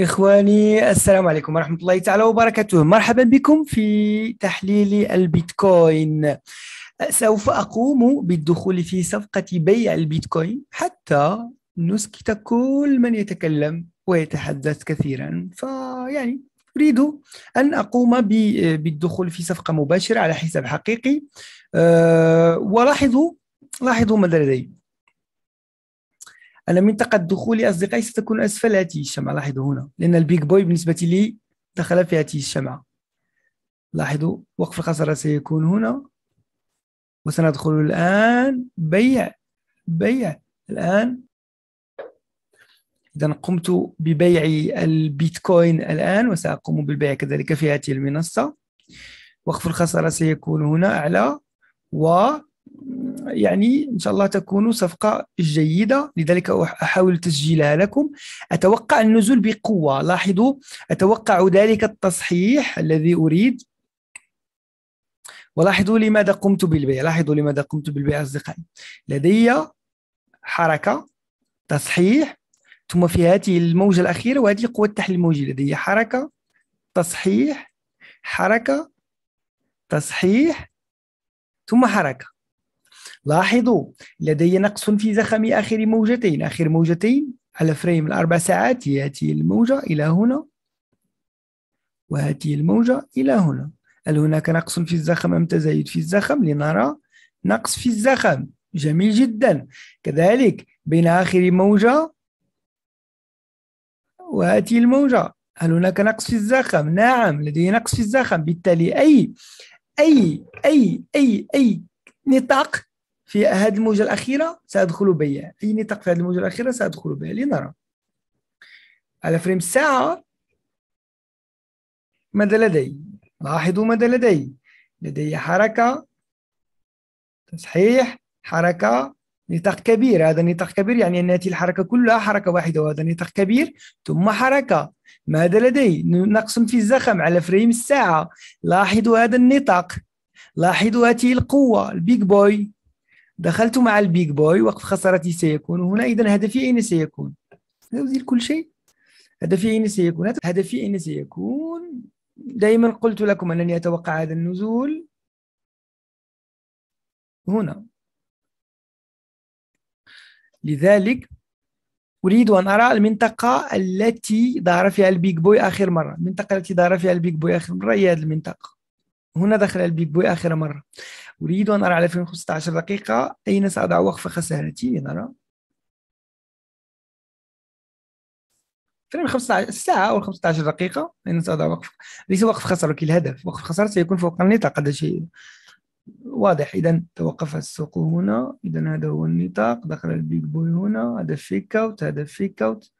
إخواني السلام عليكم ورحمة الله تعالى وبركاته مرحبا بكم في تحليل البيتكوين سوف أقوم بالدخول في صفقة بيع البيتكوين حتى نسكت كل من يتكلم ويتحدث كثيرا فيعني أريد أن أقوم بالدخول في صفقة مباشرة على حساب حقيقي أه، ولاحظوا لاحظوا ماذا لدي أنا منطقة دخولي أصدقائي ستكون أسفل هذه الشمعة لاحظوا هنا لأن البيج بوي بالنسبة لي دخل في هذه الشمعة لاحظوا وقف الخسارة سيكون هنا وسندخل الآن بيع بيع الآن إذا قمت ببيع البيتكوين الآن وسأقوم بالبيع كذلك في هذه المنصة وقف الخسارة سيكون هنا أعلى و يعني ان شاء الله تكون صفقه جيده لذلك احاول تسجيلها لكم اتوقع النزول بقوه لاحظوا اتوقع ذلك التصحيح الذي اريد ولاحظوا لماذا قمت بالبيع لاحظوا لماذا قمت بالبيع اصدقائي لدي حركه تصحيح ثم في هذه الموجه الاخيره وهذه قوه التحليل الموجي لدي حركه تصحيح حركه تصحيح ثم حركه لاحظوا لدي نقص في زخم آخر موجتين آخر موجتين على فريم الأربع ساعات يأتي الموجة إلى هنا وهذه الموجة إلى هنا هل هناك نقص في الزخم أم تزايد في الزخم لنرى نقص في الزخم جميل جدا كذلك بين آخر موجة وهذه الموجة هل هناك نقص في الزخم نعم لدي نقص في الزخم بالتالي أي أي أي أي أي نطاق في هذه الموجة الأخيرة سأدخل بها أي نطاق في هذه الموجة الأخيرة سأدخل بها لنرى على فريم الساعة ماذا لدي؟ لاحظوا ماذا لدي لدي حركة تصحيح حركة نطاق كبير هذا نطاق كبير يعني أن هذه الحركة كلها حركة واحدة وهذا نطاق كبير ثم حركة ماذا لدي؟ نقسم في الزخم على فريم الساعة لاحظوا هذا النطاق لاحظوا هذه القوة البيج بوي دخلت مع البيج بوي وقت خسارتي سيكون هنا إذا هدفي أين سيكون؟ سأزيل كل شيء هدفي أين سيكون؟ هدفي أين سيكون؟ دائما قلت لكم أنني أتوقع هذا النزول هنا لذلك أريد أن أرى المنطقة التي ظهر فيها البيج بوي آخر مرة المنطقة التي ظهر فيها البيج بوي آخر مرة هي هذه المنطقة هنا دخل البيك بوي آخر مرة أريد أن أرى على 2015 دقيقة أين سأضع وقف خسارتي لنرى 2015 ساعة أو 15 دقيقة أين سأضع وقف ليس وقف خسارة الهدف وقف خسارة سيكون فوق النطاق هذا شيء واضح إذا توقف السوق هنا إذا هذا هو النطاق دخل البيك بوي هنا هذا فيك أوت هذا فيك أوت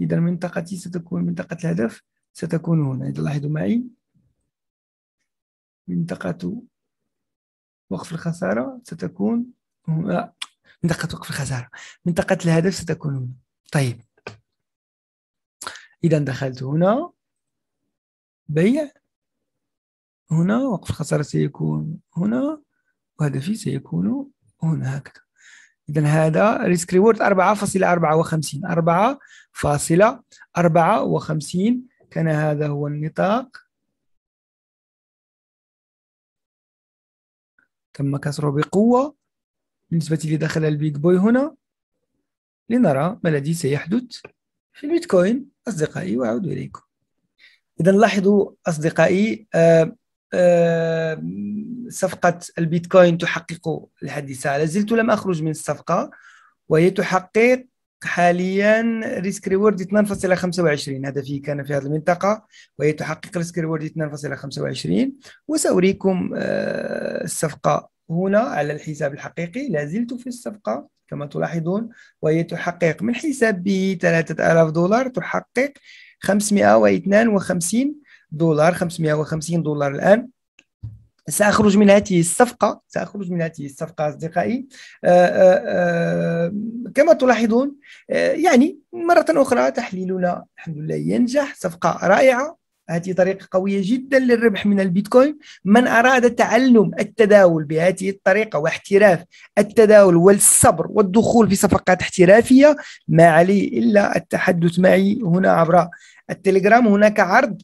إذا منطقتي ستكون منطقة الهدف ستكون هنا إذا لاحظوا معي منطقة وقف الخسارة ستكون لا منطقة وقف الخسارة منطقة الهدف ستكون هنا طيب إذا دخلت هنا بيع هنا وقف الخسارة سيكون هنا وهدفي سيكون هنا هكذا إذا هذا ريسك ريورد 4.54 4.54 كان هذا هو النطاق تم كسره بقوة بالنسبة لدخل البيك بوي هنا لنرى ما الذي سيحدث في البيتكوين أصدقائي وأعود إليكم إذا لاحظوا أصدقائي آه،, آه صفقة البيتكوين تحقق الحديث لا زلت لم أخرج من الصفقة وهي تحقق حاليا ريسك ريورد 2.25 هدفي كان في هذه المنطقة وهي تحقق ريسك ريورد 2.25 وسأريكم آه، الصفقة هنا على الحساب الحقيقي لا زلت في الصفقة كما تلاحظون وهي تحقق من حسابي 3000 دولار تحقق 552 دولار 550 دولار الآن سأخرج من هذه الصفقة سأخرج من هذه الصفقة أصدقائي آآ آه، آآ آه، آه، كما تلاحظون يعني مرة أخرى تحليلنا الحمد لله ينجح صفقة رائعة هذه طريقة قوية جدا للربح من البيتكوين من أراد تعلم التداول بهذه الطريقة واحتراف التداول والصبر والدخول في صفقات احترافية ما عليه إلا التحدث معي هنا عبر التليجرام هناك عرض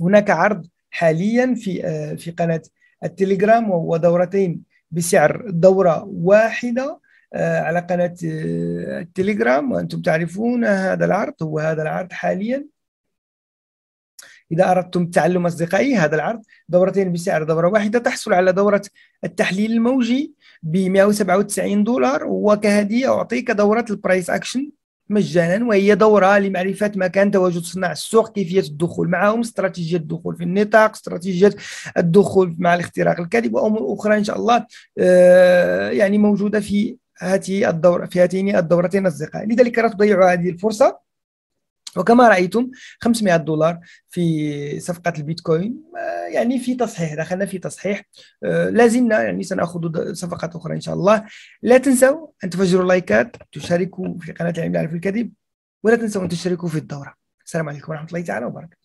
هناك عرض حاليا في آه، في قناه التليجرام ودورتين بسعر دوره واحده آه، على قناه آه، التليجرام وانتم تعرفون هذا العرض هو هذا العرض حاليا إذا أردتم تعلم أصدقائي هذا العرض دورتين بسعر دورة واحدة تحصل على دورة التحليل الموجي ب 197 دولار وكهدية أعطيك دورة البرايس أكشن مجانا وهي دورة لمعرفة مكان تواجد صناع السوق كيفية الدخول معهم استراتيجية الدخول في النطاق استراتيجية الدخول مع الاختراق الكاذب وأمور أخرى إن شاء الله آه، يعني موجودة في هاتي الدورة في هاتين الدورتين الزقاء لذلك لا تضيعوا هذه الفرصة وكما رأيتم 500 دولار في صفقة البيتكوين آه، يعني في تصحيح دخلنا في تصحيح آه، زلنا يعني سنأخذ صفقات أخرى إن شاء الله لا تنسوا أن تفجروا لايكات تشاركوا في قناة العلم العربي الكذب ولا تنسوا أن تشتركوا في الدورة السلام عليكم ورحمة الله تعالى وبركاته